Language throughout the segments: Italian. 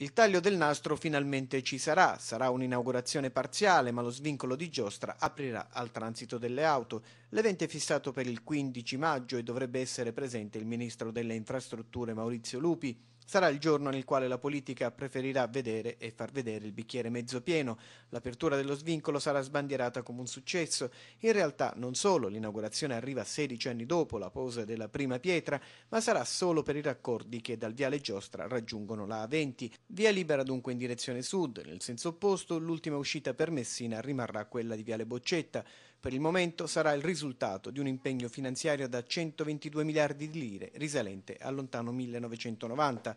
Il taglio del nastro finalmente ci sarà, sarà un'inaugurazione parziale, ma lo svincolo di giostra aprirà al transito delle auto. L'evento è fissato per il 15 maggio e dovrebbe essere presente il ministro delle infrastrutture Maurizio Lupi. Sarà il giorno nel quale la politica preferirà vedere e far vedere il bicchiere mezzo pieno. L'apertura dello svincolo sarà sbandierata come un successo. In realtà non solo, l'inaugurazione arriva 16 anni dopo la posa della prima pietra, ma sarà solo per i raccordi che dal Viale Giostra raggiungono la A20. Via libera dunque in direzione sud, nel senso opposto l'ultima uscita per Messina rimarrà quella di Viale Boccetta. Per il momento sarà il risultato di un impegno finanziario da 122 miliardi di lire risalente al lontano 1990.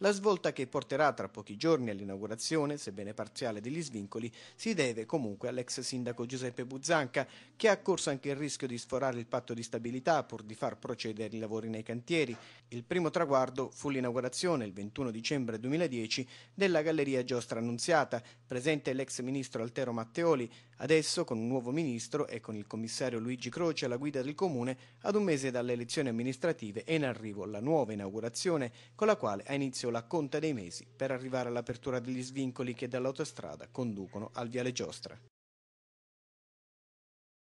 La svolta che porterà tra pochi giorni all'inaugurazione, sebbene parziale, degli svincoli si deve comunque all'ex sindaco Giuseppe Buzzanca, che ha corso anche il rischio di sforare il patto di stabilità pur di far procedere i lavori nei cantieri. Il primo traguardo fu l'inaugurazione, il 21 dicembre 2010, della Galleria Giostra Annunziata, presente l'ex ministro Altero Matteoli, adesso con un nuovo ministro e con il commissario Luigi Croce alla guida del comune, ad un mese dalle elezioni amministrative è in arrivo la nuova inaugurazione, con la quale ha iniziato la conta dei mesi per arrivare all'apertura degli svincoli che dall'autostrada conducono al viale Giostra.